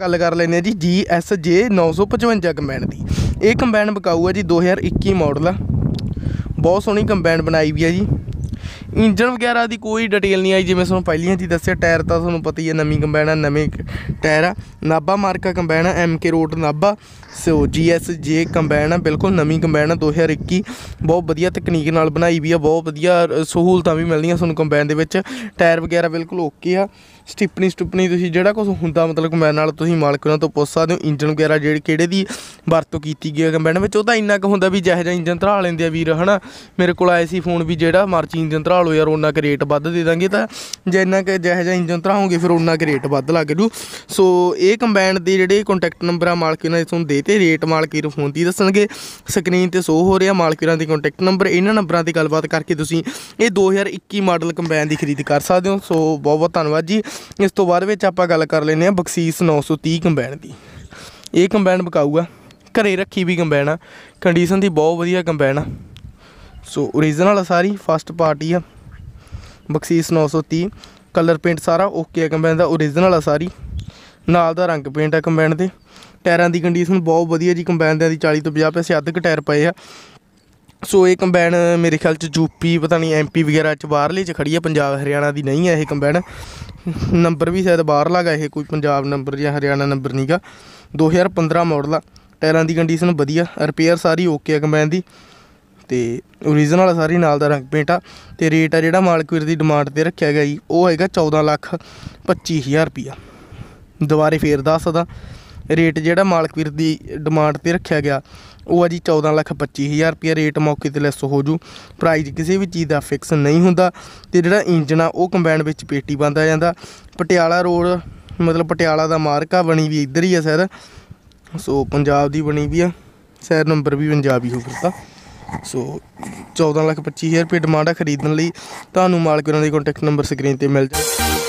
ਗੱਲ ਕਰ ਲੈਂਦੇ ਆ ਜੀ GSJ 955 ਕੰਬਾਈਨ ਦੀ ਇਹ ਕੰਬਾਈਨ ਬਕਾਊ ਹੈ ਜੀ 2021 ਮਾਡਲ ਆ ਬਹੁਤ ਸੋਹਣੀ ਕੰਬਾਈਨ ਬਣਾਈ ਵੀ ਆ ਜੀ ਇੰਜਨ ਵਗੈਰਾ ਦੀ ਕੋਈ ਡਿਟੇਲ ਨਹੀਂ ਆਈ ਜਿਵੇਂ ਤੁਹਾਨੂੰ ਪਹਿਲੀਆਂ ਜੀ ਦੱਸਿਆ ਟਾਇਰ ਤਾਂ ਤੁਹਾਨੂੰ ਪਤਾ ਹੀ ਹੈ ਨਵੀਂ ਕੰਬਾਈਨ ਆ ਨਵੇਂ ਟਾਇਰ ਆ ਨਾਬਾ ਮਾਰਕਾ ਕੰਬਾਈਨ ਆ ਕੇ ਰੋਡ ਨਾਬਾ ਸੋ ਜੀ ਐਸ ਜੇ ਕੰਬਾਈਨ ਆ ਬਿਲਕੁਲ ਨਵੀਂ ਕੰਬਾਈਨ ਆ 2021 ਬਹੁਤ ਵਧੀਆ ਤਕਨੀਕ ਨਾਲ ਬਣਾਈ ਵੀ ਆ ਬਹੁਤ ਵਧੀਆ ਸਹੂਲਤਾਂ ਵੀ ਮਿਲਦੀਆਂ ਤੁਹਾਨੂੰ ਕੰਬਾਈਨ ਦੇ ਵਿੱਚ ਟਾਇਰ ਵਗੈਰਾ ਬਿਲਕੁਲ ਓਕੇ ਆ ਸਟਿਪਨੀ ਸਟਿਪਨੀ ਤੁਸੀਂ ਜਿਹੜਾ ਕੁਝ ਹੁੰਦਾ ਮਤਲਬ ਕੰਬਾਈਨ ਨਾਲ ਤੁਸੀਂ ਮਾਲਕ ਉਹਨਾਂ ਤੋਂ ਪੁੱਛ ਸਕਦੇ ਹੋ ਇੰਜਨ ਵਗੈਰਾ ਜਿਹੜੇ ਕਿਹੜੇ ਦੀ ਵਰਤੋਂ ਕੀਤੀ ਗਈ ਹੈ ਕੰਬਾਈਨ ਵਿੱਚ ਉਹ ਤਾਂ ਇੰਨਾ ਕੁ ਹੁੰਦਾ ਵੀ ਜਿਹੋ ਜਿਹਾ ਇੰਜਨ ਧਰਾ ਲੈਂਦੇ ਆ ਵੀਰ ਹਨਾ ਮੇਰੇ ਕੋਲ ਆਏ ਸੀ ਫੋਨ ਵੀ ਜਿਹੜਾ ਮਰਜੀ ਇੰਜਨ ਧਰਾ ਭਰਾ ਲਓ ਯਾਰ ਉਹਨਾਂ ਕੇ ਰੇਟ ਵੱਧ ਦੇ ਦਾਂਗੇ ਤਾਂ ਜੇ ਇੰਨਾ ਕੇ ਜਿਹੇ ਜਿਹਾ ਇੰਜਨ ਧਰਾਉਂਗੇ ਫਿਰ ਉਹਨਾਂ ਕੇ ਰੇਟ ਵੱਧ ਲੱਗ ਜੂ ਸੋ ਇਹ ਕੰਬਾਈਨ ਦੇ ਜਿਹੜੇ ਕੰਟੈਕਟ ਨੰਬਰਾਂ ਮਾਲਕ ਇਹਨਾਂ ਦੇ ਤੁਹਾਨੂੰ ਦੇਤੇ ਰੇਟ ਮਾਲਕੀ ਨੂੰ ਫੋਨ ਦੀ ਦੱਸਣਗੇ ਸਕਰੀਨ ਤੇ ਸ਼ੋ ਹੋ ਰਿਹਾ ਮਾਲਕੀਰਾਂ ਦੇ ਕੰਟੈਕਟ ਨੰਬਰ ਇਹਨਾਂ ਨੰਬਰਾਂ ਤੇ ਗੱਲਬਾਤ ਕਰਕੇ ਤੁਸੀਂ ਇਹ 2021 ਮਾਡਲ ਕੰਬਾਈਨ ਦੀ ਖਰੀਦ ਕਰ ਸਕਦੇ ਹੋ ਸੋ ਬਹੁਤ ਬਹੁਤ ਧੰਨਵਾਦ ਜੀ ਇਸ ਤੋਂ ਬਾਅਦ ਵਿੱਚ ਆਪਾਂ ਗੱਲ ਕਰ ਲੈਨੇ ਆ ਬਕਸੀਸ 930 ਕੰਬਾਈਨ ਦੀ ਇਹ ਕੰਬਾਈਨ ਬਕਾਊਗਾ ਘਰੇ ਰੱਖੀ ਵੀ ਕੰਬਾਈਨ ਆ ਕੰਡੀਸ਼ਨ ਦੀ ਬਹੁਤ ਵਧੀਆ ਕੰਬਾਈਨ ਆ ਸੋ origignal ਸਾਰੀ ਫਸਟ ਪਾਰਟੀ ਆ ਬਕਸੀਸ 930 ਕਲਰ ਪੇਂਟ ਸਾਰਾ ਓਕੇ ਆ ਕੰਬਾਈਨ ਦਾ origignal ਆ ਸਾਰੀ ਨਾਲ ਦਾ ਰੰਗ ਪੇਂਟ ਆ ਕੰਬਾਈਨ ਦੇ ਟਾਇਰਾਂ ਦੀ ਕੰਡੀਸ਼ਨ ਬਹੁਤ ਵਧੀਆ ਜੀ ਕੰਬਾਈਨ ਦੇ ਦੀ 40 ਤੋਂ 50 ਪੈਸੇ ਅੱਧਕ ਟਾਇਰ ਪਏ ਆ ਸੋ ਇਹ ਕੰਬਾਈਨ ਮੇਰੇ ਖਿਆਲ ਚ ਯੂਪੀ ਪਤਾ ਨਹੀਂ ਐਮਪੀ ਵਗੈਰਾ ਚ ਬਾਹਰਲੇ ਚ ਖੜੀ ਆ ਪੰਜਾਬ ਹਰਿਆਣਾ ਦੀ ਨਹੀਂ ਆ ਇਹ ਕੰਬਾਈਨ ਨੰਬਰ ਵੀ ਸ਼ਾਇਦ ਬਾਹਰ ਲਗਾ ਇਹ ਕੋਈ ਪੰਜਾਬ ਨੰਬਰ ਜਾਂ ਹਰਿਆਣਾ ਨੰਬਰ ਨਹੀਂਗਾ 2015 ਮਾਡਲ ਆ ਟਾਇਰਾਂ ਦੀ ਕੰਡੀਸ਼ਨ ਵਧੀਆ ਰਿਪੇਅਰ ਸਾਰੀ ਓਕੇ ਆ ਕੰਬਾਈਨ ਦੀ ਤੇ ਓਰੀਜਨਲ ਸਾਰੀ ਨਾਲ ਦਾ ਰੰਗ ਪੇਂਟ ਆ ਤੇ ਰੇਟ ਆ ਜਿਹੜਾ ਮਾਲਕਵੀਰ ਦੀ ਡਿਮਾਂਡ ਤੇ ਰੱਖਿਆ ਗਿਆ ਜੀ ਉਹ ਹੈਗਾ 14 ਲੱਖ 25000 ਰੁਪਿਆ ਦੁਬਾਰੇ ਫੇਰ ਦੱਸਦਾ ਰੇਟ ਜਿਹੜਾ ਮਾਲਕਵੀਰ ਦੀ ਡਿਮਾਂਡ ਤੇ ਰੱਖਿਆ ਗਿਆ ਉਹ ਆ ਜੀ 14 ਲੱਖ 25000 ਰੁਪਿਆ ਰੇਟ ਮੌਕੇ ਤੇ ਲੈਸ ਹੋ ਜੂ ਪ੍ਰਾਈਸ ਕਿਸੇ ਵੀ ਚੀਜ਼ ਦਾ ਫਿਕਸ ਨਹੀਂ ਹੁੰਦਾ ਤੇ ਜਿਹੜਾ ਇੰਜਨ ਆ ਉਹ ਕੰਬਾਈਨ ਵਿੱਚ ਪੇਟੀ ਬੰਦਾ ਜਾਂਦਾ ਪਟਿਆਲਾ ਰੋਡ ਮਤਲਬ ਪਟਿਆਲਾ ਦਾ ਮਾਰਕਾ ਬਣੀ ਵੀ ਇੱਧਰ ਹੀ ਆ ਸਰ ਸੋ ਪੰਜਾਬ ਦੀ ਬਣੀ ਵੀ ਆ ਸੈਰ ਨੰਬਰ ਵੀ ਪੰਜਾਬੀ ਹੋ ਫਿਰਦਾ ਸੋ 14 ਲੱਖ 25 ਹਜ਼ਾਰ ਰੁਪਏ ਡਿਮਾਂਡ ਆ ਖਰੀਦਣ ਲਈ ਤੁਹਾਨੂੰ ਮਾਲਕ ਉਹਨਾਂ ਦੇ ਕੰਟੈਕਟ ਨੰਬਰ ਸਕਰੀਨ ਤੇ ਮਿਲ ਜਾਏਗਾ